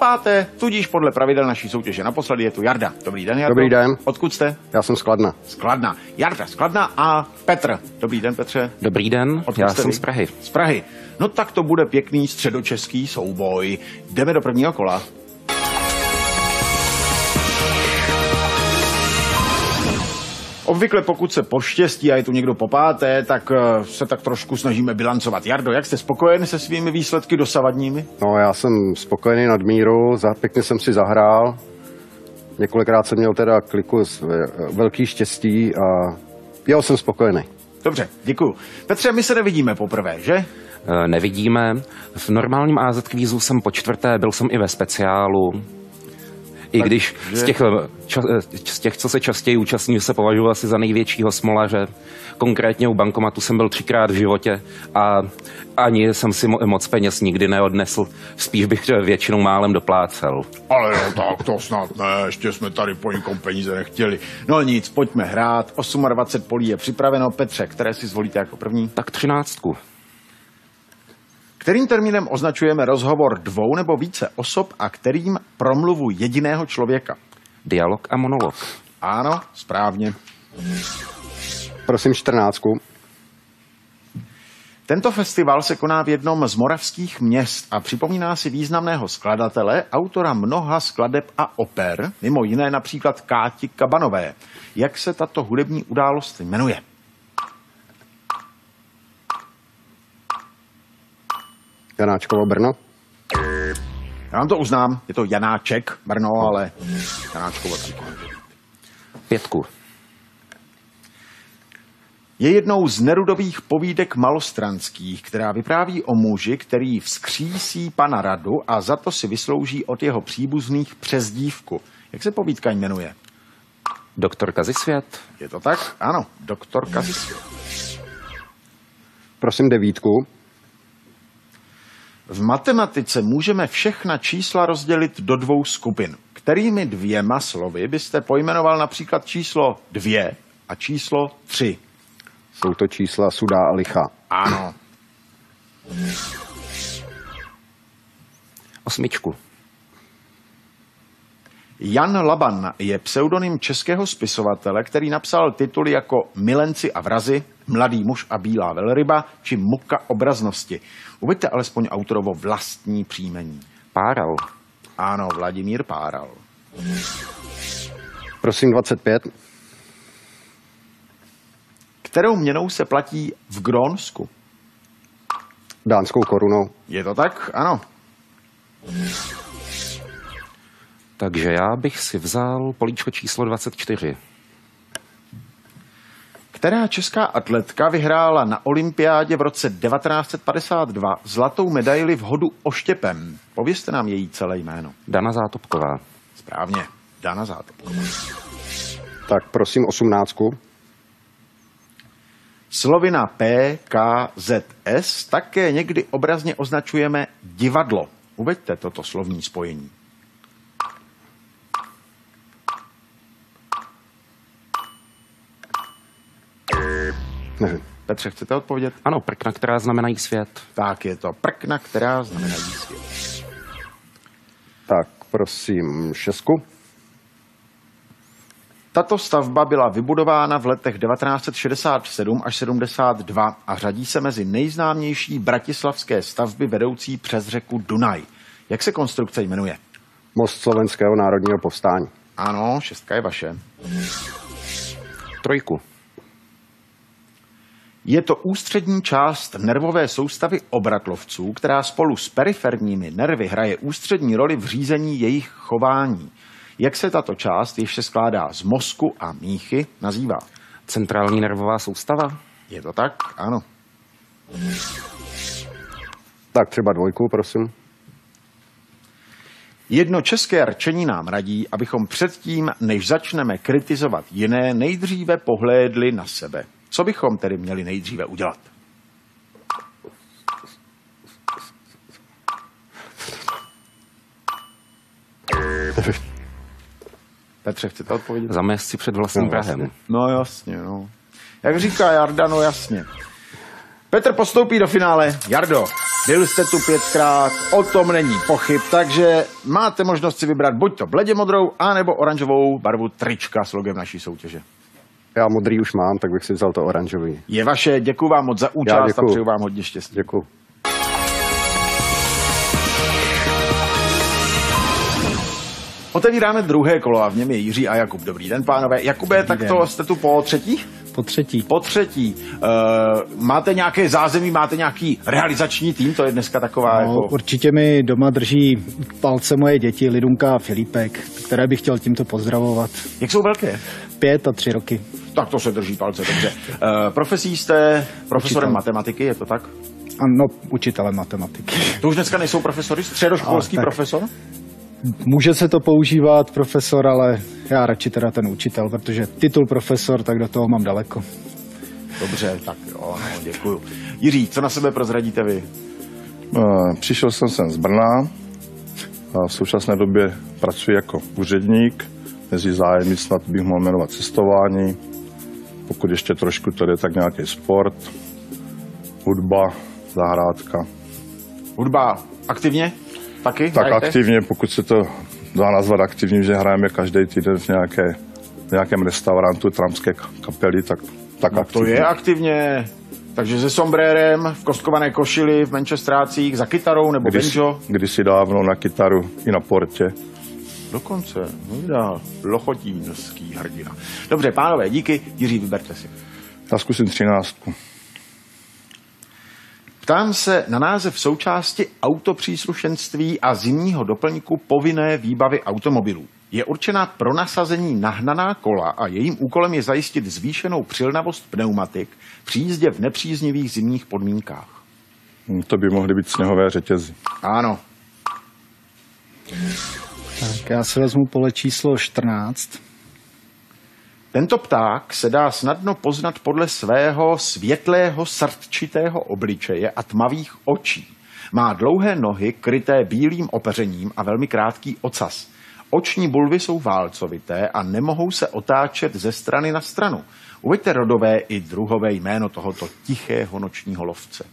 páté, tudíž podle pravidel naší soutěže naposledy je tu Jarda. Dobrý den, Jarda. Dobrý den. Odkud jste? Já jsem Skladna. Skladna. Jarda, Skladna a Petr. Dobrý den, Petře. Dobrý den, Odkud já jste jsem vy? z Prahy. Z Prahy. No tak to bude pěkný středočeský souboj. Jdeme do prvního kola. Obvykle pokud se poštěstí a je tu někdo popáté, tak eh, se tak trošku snažíme bilancovat. Jardo, jak jste spokojen se svými výsledky dosavadními? No já jsem spokojený nad míru, za, pěkně jsem si zahrál. Několikrát jsem měl teda kliku s eh, velký štěstí a já jsem spokojený. Dobře, děkuji. Petře, my se nevidíme poprvé, že? Eh, nevidíme. V normálním AZ kvízu jsem po čtvrté, byl jsem i ve speciálu. I když z, těch, ča, eh, z těch, co se častěji účastní, se považuji asi za největšího smolaře. Konkrétně u bankomatu jsem byl třikrát v životě a ani jsem si moc peněz nikdy neodnesl. Spíš bych většinou málem doplácel. Ale no tak, to snad ne, ještě jsme tady po nikom peníze nechtěli. No nic, pojďme hrát. 28 polí je připraveno. Petře, které si zvolíte jako první? Tak třináctku kterým termínem označujeme rozhovor dvou nebo více osob a kterým promluvu jediného člověka? Dialog a monolog. Ano, správně. Prosím, 14. Tento festival se koná v jednom z moravských měst a připomíná si významného skladatele, autora mnoha skladeb a oper, mimo jiné například Káti Kabanové. Jak se tato hudební událost jmenuje? Janáčkovo Brno? Já vám to uznám, je to Janáček Brno, ale Janáčkovo Brno. Pětku. Je jednou z nerudových povídek malostranských, která vypráví o muži, který vzkřísí pana Radu a za to si vyslouží od jeho příbuzných přezdívku. Jak se povídka jmenuje? Doktor Kazisvět. Je to tak? Ano, doktor Kazisvět. Prosím devítku. V matematice můžeme všechna čísla rozdělit do dvou skupin. Kterými dvěma slovy byste pojmenoval například číslo dvě a číslo tři? Jsou to čísla sudá a licha. Ano. Osmičku. Jan Laban je pseudonym českého spisovatele, který napsal tituly jako Milenci a vrazy, Mladý muž a bílá velryba či Muka obraznosti. Uveďte alespoň autorovo vlastní příjmení. Páral. Ano, Vladimír Páral. Prosím 25. Kterou měnou se platí v Grónsku? Dánskou korunou. Je to tak? Ano. Takže já bych si vzal políčko číslo 24. Která česká atletka vyhrála na olympiádě v roce 1952 zlatou medaili v hodu oštěpem? Povězte nám její celé jméno. Dana Zátopková. Správně, Dana Zátopková. Tak prosím osmnáctku. Slovina P, K, Z, S také někdy obrazně označujeme divadlo. Uveďte toto slovní spojení. Nevím. Petře, chcete odpovědět? Ano, prkna, která znamenají svět. Tak je to prkna, která znamenají svět. Tak, prosím, šesku. Tato stavba byla vybudována v letech 1967 až 72 a řadí se mezi nejznámější bratislavské stavby vedoucí přes řeku Dunaj. Jak se konstrukce jmenuje? Most slovenského národního povstání. Ano, šestka je vaše. Trojku. Je to ústřední část nervové soustavy obratlovců, která spolu s periferními nervy hraje ústřední roli v řízení jejich chování. Jak se tato část, jež se skládá z mozku a míchy, nazývá? Centrální nervová soustava? Je to tak? Ano. Tak třeba dvojku, prosím. Jedno české rčení nám radí, abychom předtím, než začneme kritizovat jiné, nejdříve pohlédli na sebe. Co bychom tedy měli nejdříve udělat? Petře, chcete odpovědět? Zamést si před vlastním no, Prahem. Jasně. No jasně, no. Jak říká Jarda, no jasně. Petr postoupí do finále. Jardo, byl jste tu pětkrát, o tom není pochyb, takže máte možnost si vybrat buď to bledě modrou, anebo oranžovou barvu trička s logem naší soutěže. Já modrý už mám, tak bych si vzal to oranžový. Je vaše, děkuji vám moc za účast a přeju vám hodně štěstí. Děkuji. Otevíráme druhé kolo a v něm je Jiří a Jakub. Dobrý den, pánové. Jakube, Dobrý tak den. to jste tu po třetí? Po třetí. Po třetí. Uh, máte nějaké zázemí, máte nějaký realizační tým, to je dneska taková no, jako... Určitě mi doma drží palce moje děti, Lidunka a Filipek, které bych chtěl tímto pozdravovat. Jak jsou velké? pět a tři roky. Tak to se drží palce, dobře. E, profesí jste profesorem Učitel. matematiky, je to tak? Ano, učitelem matematiky. To už dneska nejsou profesory? Středoškolský a, profesor? Může se to používat profesor, ale já radši teda ten učitel, protože titul profesor, tak do toho mám daleko. Dobře, tak jo, no, děkuju. Jiří, co na sebe prozradíte vy? Eh, přišel jsem sem z Brna. A v současné době pracuji jako úředník Mezi zájmy snad bych mohl jmenovat cestování, pokud ještě trošku tady, tak nějaký sport, hudba, zahrádka. Hudba aktivně? Taky? Tak hrajete? aktivně, pokud se to dá nazvat aktivně, že hrajeme každý týden v, nějaké, v nějakém restaurantu tramské kapely, tak, tak no aktivně. To je aktivně. Takže se sombrérem, v kostkované košili, v menšestrácích, za kytarou nebo když, banjo? Kdysi dávno na kytaru i na portě. Dokonce, no dál, lochotínský hrdina. Dobře, pánové, díky, Jiří, vyberte si. Já zkusím třináctku. Ptám se na název součásti autopříslušenství a zimního doplňku povinné výbavy automobilů. Je určena pro nasazení nahnaná kola a jejím úkolem je zajistit zvýšenou přilnavost pneumatik při jízdě v nepříznivých zimních podmínkách. Hmm, to by mohly být sněhové řetězy. Ano. Tak já si vezmu pole číslo 14. Tento pták se dá snadno poznat podle svého světlého srdčitého obličeje a tmavých očí. Má dlouhé nohy kryté bílým opeřením a velmi krátký ocas. Oční bulvy jsou válcovité a nemohou se otáčet ze strany na stranu. Uveďte rodové i druhové jméno tohoto tichého nočního lovce.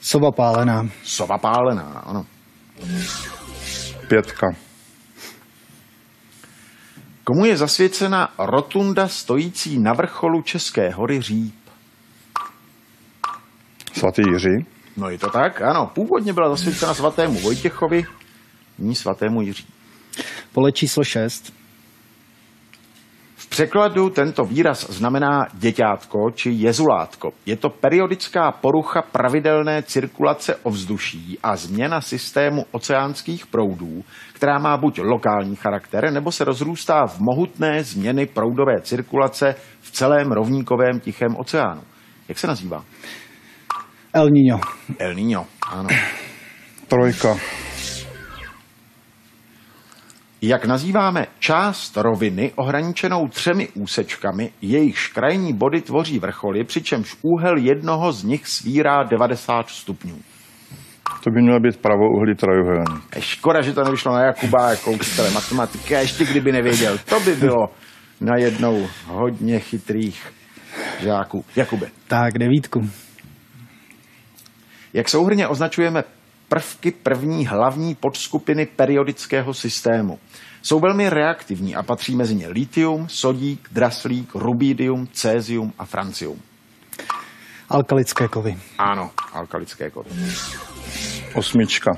Sova pálená. Sova pálená, ano. Pětka komu je zasvěcena rotunda stojící na vrcholu České hory Říp? Svatý Jiří. No je to tak, ano. Původně byla zasvěcena svatému Vojtěchovi, ní svatému Jiří. Pole číslo 6 překladu tento výraz znamená děťátko či jezulátko. Je to periodická porucha pravidelné cirkulace ovzduší a změna systému oceánských proudů, která má buď lokální charakter, nebo se rozrůstá v mohutné změny proudové cirkulace v celém rovníkovém tichém oceánu. Jak se nazývá? El Niño. El Niño, ano. Trojka jak nazýváme část roviny ohraničenou třemi úsečkami, jejichž krajní body tvoří vrcholy, přičemž úhel jednoho z nich svírá 90 stupňů. To by mělo být pravouhlý trojuhelník. Eh, škoda, že to nevyšlo na Jakuba jako učitele matematiky, a ještě kdyby nevěděl. To by bylo na jednou hodně chytrých žáků. Jakube. Tak, devítku. Jak souhrně označujeme prvky první hlavní podskupiny periodického systému. Jsou velmi reaktivní a patří mezi ně litium, sodík, draslík, rubidium, cézium a francium. Alkalické kovy. Ano, alkalické kovy. Osmička.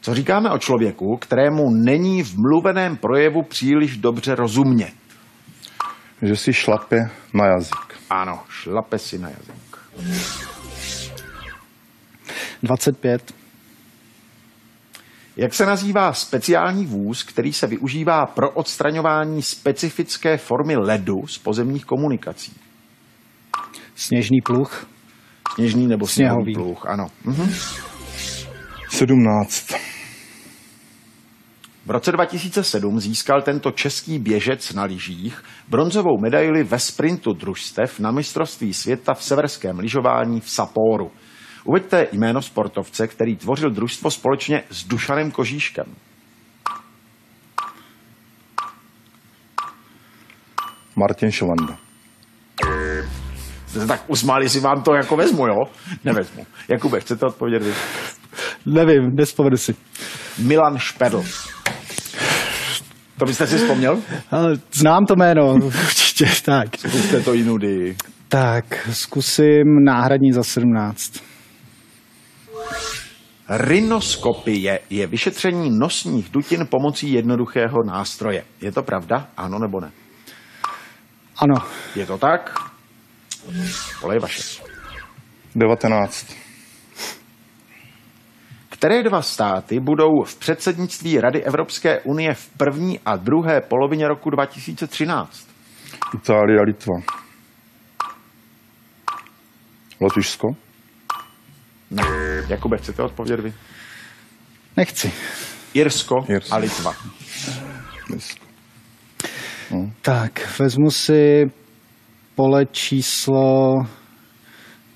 Co říkáme o člověku, kterému není v mluveném projevu příliš dobře rozumět? Že si šlape na jazyk. Ano, šlape si na jazyk. 25. Jak se nazývá speciální vůz, který se využívá pro odstraňování specifické formy ledu z pozemních komunikací? Sněžný pluch. Sněžný nebo sněhový, pluch, ano. Mhm. 17. V roce 2007 získal tento český běžec na lyžích bronzovou medaili ve sprintu družstev na mistrovství světa v severském lyžování v Saporu. Uveďte jméno sportovce, který tvořil družstvo společně s Dušanem Kožíškem. Martin Švanda. Tak usmáli si vám to, jako vezmu, jo? Nevezmu. Jakube, chcete odpovědět Nevím, nespovedu si. Milan Špedl. To byste si vzpomněl? Znám to jméno, určitě, tak. Zkuste to jinudy. Tak, zkusím náhradní za 17. Rinoskopie je vyšetření nosních dutin pomocí jednoduchého nástroje. Je to pravda? Ano nebo ne? Ano. Je to tak? Pole je vaše. 19. Které dva státy budou v předsednictví Rady Evropské unie v první a druhé polovině roku 2013? Itálie a Litva. Lotyšsko? No. Jakube, chcete odpovědět vy? Nechci. Irsko, Irsko. a Litva. Irsko. Hm. Tak, vezmu si pole číslo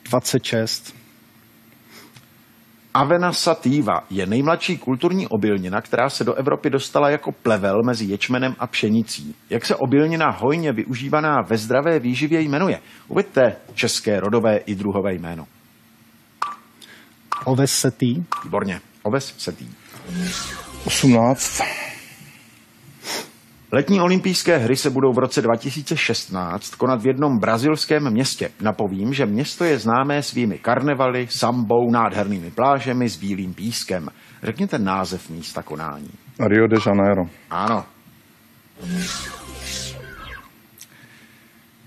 26. Avena sativa je nejmladší kulturní obilnina, která se do Evropy dostala jako plevel mezi ječmenem a pšenicí. Jak se obilnina hojně využívaná ve zdravé výživě jmenuje? Uveďte české rodové i druhové jméno. Oves setý. Výborně. Oves setý. 18. Letní olympijské hry se budou v roce 2016 konat v jednom brazilském městě. Napovím, že město je známé svými karnevaly, sambou, nádhernými plážemi s bílým pískem. Řekněte název místa konání. Rio de Janeiro. Ano.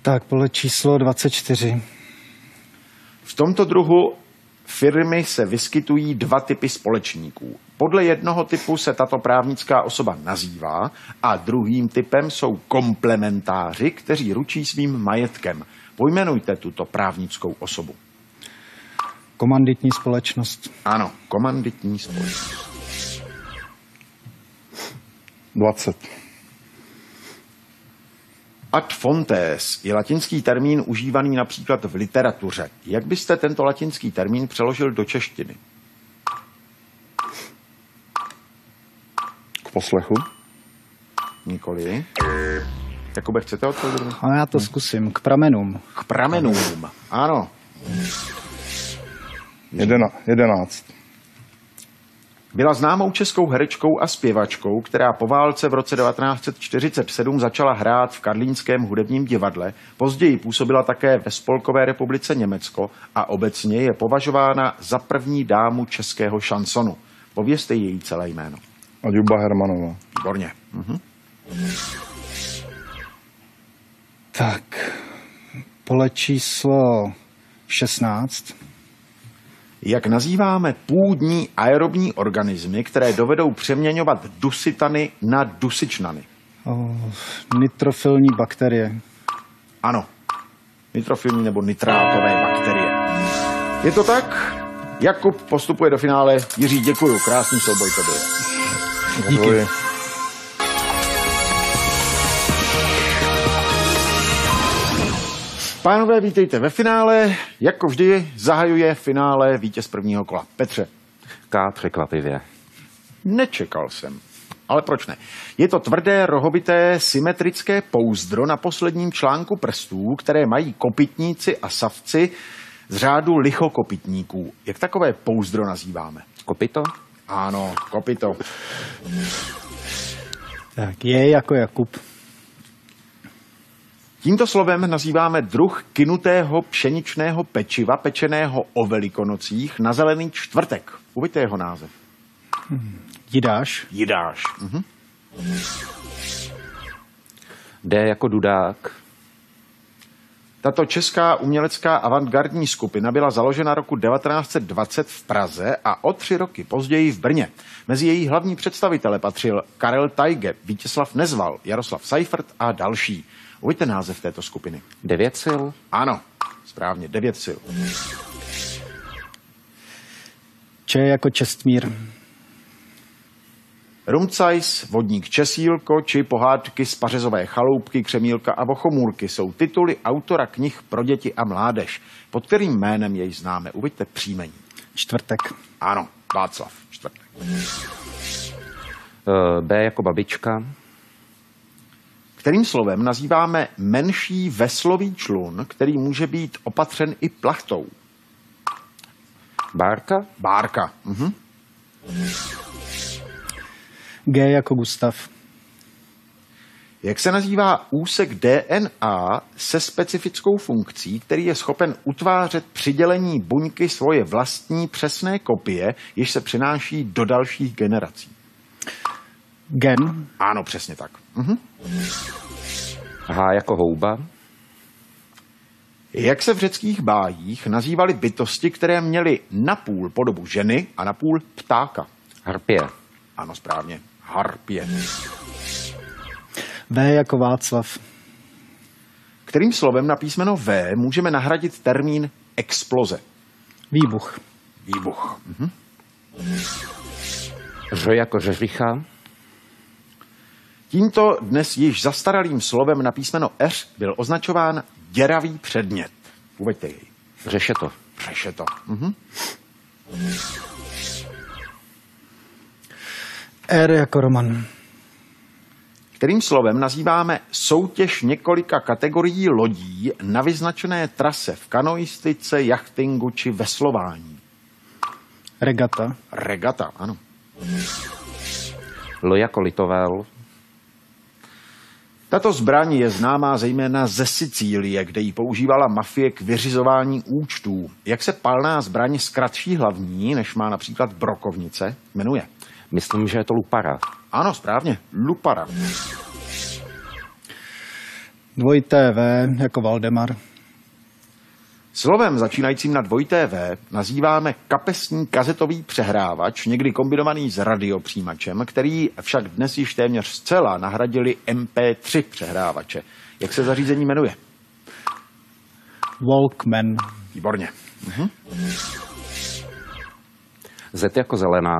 Tak, pole číslo 24. V tomto druhu firmy se vyskytují dva typy společníků. Podle jednoho typu se tato právnická osoba nazývá a druhým typem jsou komplementáři, kteří ručí svým majetkem. Pojmenujte tuto právnickou osobu. Komanditní společnost. Ano, komanditní společnost. 20. Ad fontes je latinský termín užívaný například v literatuře. Jak byste tento latinský termín přeložil do češtiny? K poslechu? Nikoli. Jakube, chcete odpovědět? A já to zkusím. K pramenům. K pramenům, ano. Jedena, jedenáct. Byla známou českou herečkou a zpěvačkou, která po válce v roce 1947 začala hrát v Karlínském hudebním divadle, později působila také ve Spolkové republice Německo a obecně je považována za první dámu českého šansonu. Povězte její celé jméno. Adjuba Hermanová. Výborně. Mhm. Tak, pole číslo 16 jak nazýváme půdní aerobní organismy, které dovedou přeměňovat dusitany na dusičnany? Oh, nitrofilní bakterie. Ano, nitrofilní nebo nitrátové bakterie. Je to tak? Jakub postupuje do finále. Jiří, děkuju. Krásný souboj to byl. Díky. Děkuji. pánové, vítejte ve finále. Jako vždy zahajuje finále vítěz prvního kola. Petře. K překvapivě. Nečekal jsem. Ale proč ne? Je to tvrdé, rohobité symetrické pouzdro na posledním článku prstů, které mají kopitníci a savci z řádu lichokopitníků. Jak takové pouzdro nazýváme? Kopito? Ano, kopito. Tak je jako Jakub. Tímto slovem nazýváme druh kinutého pšeničného pečiva, pečeného o velikonocích na zelený čtvrtek. Uvidíte jeho název. Hmm. Jidáš. Jidáš. Mhm. D jako dudák. Tato česká umělecká avantgardní skupina byla založena roku 1920 v Praze a o tři roky později v Brně. Mezi její hlavní představitele patřil Karel Tajge, Vítězslav Nezval, Jaroslav Seifert a další. Uvidíte název této skupiny. Devět sil? Ano, správně, devět sil. Če jako Čestmír. Rumcajs, Vodník Česílko či pohádky z Pařezové chaloupky, Křemílka a Vochomůrky jsou tituly autora knih pro děti a mládež, pod kterým jménem jej známe. Uvidíte příjmení. Čtvrtek. Ano, Václav Čtvrtek. Eh, B jako babička kterým slovem nazýváme menší veslový člun, který může být opatřen i plachtou? Bárka? Bárka. Uh-huh. G jako Gustav. Jak se nazývá úsek DNA se specifickou funkcí, který je schopen utvářet přidělení buňky svoje vlastní přesné kopie, jež se přináší do dalších generací? Gen? Ano, přesně tak. Mhm. H jako houba. Jak se v řeckých bájích nazývaly bytosti, které měly napůl podobu ženy a napůl ptáka? Harpě. Ano, správně. Harpě. V jako Václav. Kterým slovem na písmeno V můžeme nahradit termín exploze? Výbuch. Výbuch. Mhm. Ž jako řeřicha. Tímto dnes již zastaralým slovem na písmeno R byl označován děravý předmět. Uveďte jej. Řeše to. Řeše to. Mhm. R jako Roman. Kterým slovem nazýváme soutěž několika kategorií lodí na vyznačené trase v kanoistice, jachtingu či veslování? Regata. Regata, ano. Lo jako litovel. Tato zbraň je známá zejména ze Sicílie, kde ji používala mafie k vyřizování účtů. Jak se palná zbraň z kratší hlavní, než má například brokovnice, jmenuje? Myslím, že je to lupara. Ano, správně, lupara. Dvojité V jako Valdemar. Slovem začínajícím na dvojité V nazýváme kapesní kazetový přehrávač, někdy kombinovaný s radiopříjimačem, který však dnes již téměř zcela nahradili MP3 přehrávače. Jak se zařízení jmenuje? Walkman. Výborně. Mhm. Z jako zelená.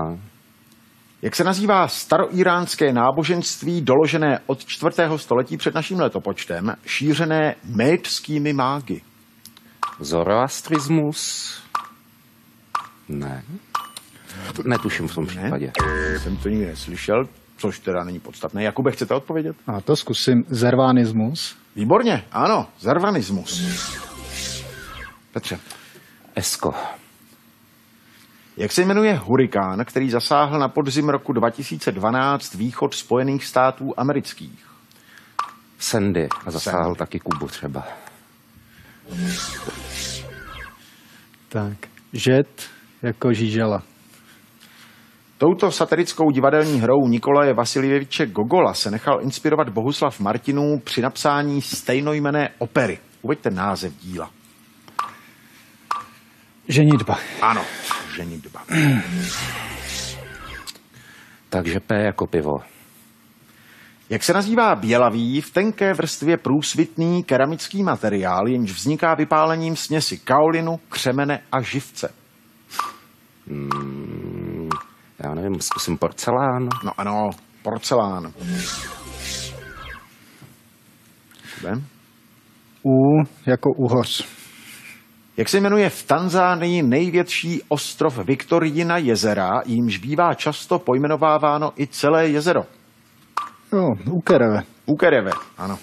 Jak se nazývá staroíránské náboženství doložené od čtvrtého století před naším letopočtem, šířené médskými mágy? Zoroastrismus? Ne. Netuším v tom případě. jsem to nikdy neslyšel, což teda není podstatné. Jakube, chcete odpovědět? A to zkusím. Zervanismus. Výborně, ano, zervanismus. Petře. Esko. Jak se jmenuje hurikán, který zasáhl na podzim roku 2012 východ Spojených států amerických? Sandy a zasáhl Sandy. taky Kubu třeba. Tak, žet jako žížela. Touto satirickou divadelní hrou Nikolaje Vasiljeviče Gogola se nechal inspirovat Bohuslav Martinů při napsání stejnojmené opery. Uveďte název díla. Ženitba. Ano, ženitba. Takže P jako pivo. Jak se nazývá bělavý, v tenké vrstvě průsvitný keramický materiál, jenž vzniká vypálením směsi kaolinu, křemene a živce? Hmm, já nevím, zkusím porcelán. No ano, porcelán. Ben? U jako uhoř. Jak se jmenuje v Tanzánii největší ostrov Viktorina jezera, jímž bývá často pojmenováváno i celé jezero? Jo, no, Ukereve. Ukereve, ano.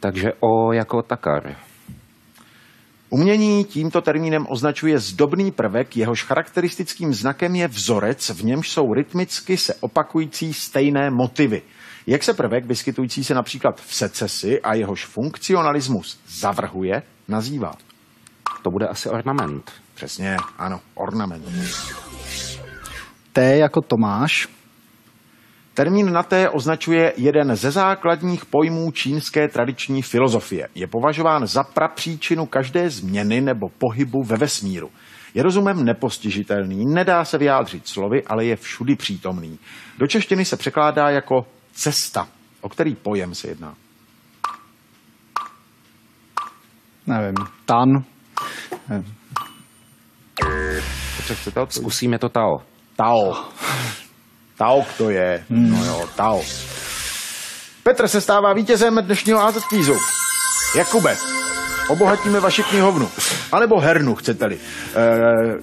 Takže O jako takar. Umění tímto termínem označuje zdobný prvek, jehož charakteristickým znakem je vzorec, v němž jsou rytmicky se opakující stejné motivy. Jak se prvek vyskytující se například v secesi a jehož funkcionalismus zavrhuje, nazývá? To bude asi ornament. Přesně, ano, ornament. T jako Tomáš. Termín naté označuje jeden ze základních pojmů čínské tradiční filozofie. Je považován za prapříčinu každé změny nebo pohybu ve vesmíru. Je rozumem nepostižitelný, nedá se vyjádřit slovy, ale je všudy přítomný. Do češtiny se překládá jako cesta. O který pojem se jedná? Nevím. Tan. Nevím. Zkusíme to Tao. Tao. Tauk to je. Hmm. No jo, tau. Petr se stává vítězem dnešního AZ kvízu. Jakube, obohatíme vaši knihovnu. A nebo hernu, chcete-li. Eh,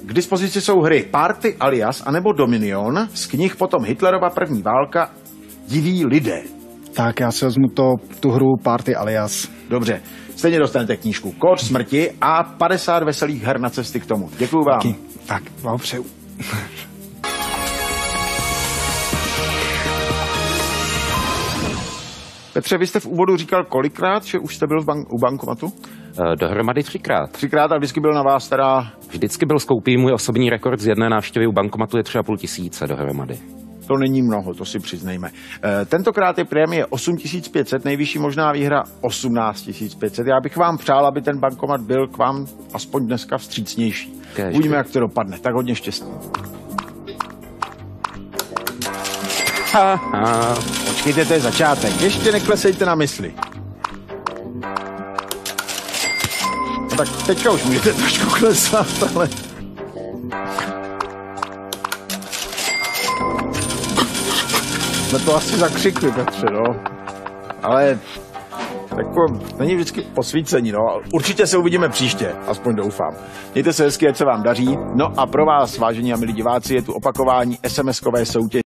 k dispozici jsou hry Party alias anebo Dominion, z knih potom Hitlerova první válka, Diví lidé. Tak já si vezmu to, tu hru Party alias. Dobře. Stejně dostanete knížku Kód smrti a 50 veselých her na cesty k tomu. Děkuju vám. Taky. Tak, vám přeju. Petře, vy jste v úvodu říkal kolikrát, že už jste byl v bank, u bankomatu? Eh, dohromady třikrát. Třikrát a vždycky byl na vás teda... Vždycky byl skoupý můj osobní rekord z jedné návštěvy u bankomatu je třeba půl tisíce dohromady. To není mnoho, to si přiznejme. Eh, tentokrát je prémie 8500, nejvyšší možná výhra 18500. Já bych vám přál, aby ten bankomat byl k vám aspoň dneska vstřícnější. Uvidíme, jak to dopadne. Tak hodně štěstí. Ha, ha. Počkejte, to je začátek. Ještě neklesejte na mysli. No tak teďka už můžete trošku klesat, ale... Jsme no to asi zakřikli, Petře, no. Ale jako není vždycky posvícení, no. Určitě se uvidíme příště, aspoň doufám. Mějte se hezky, ať se vám daří. No a pro vás, vážení a milí diváci, je tu opakování SMS-kové soutěže.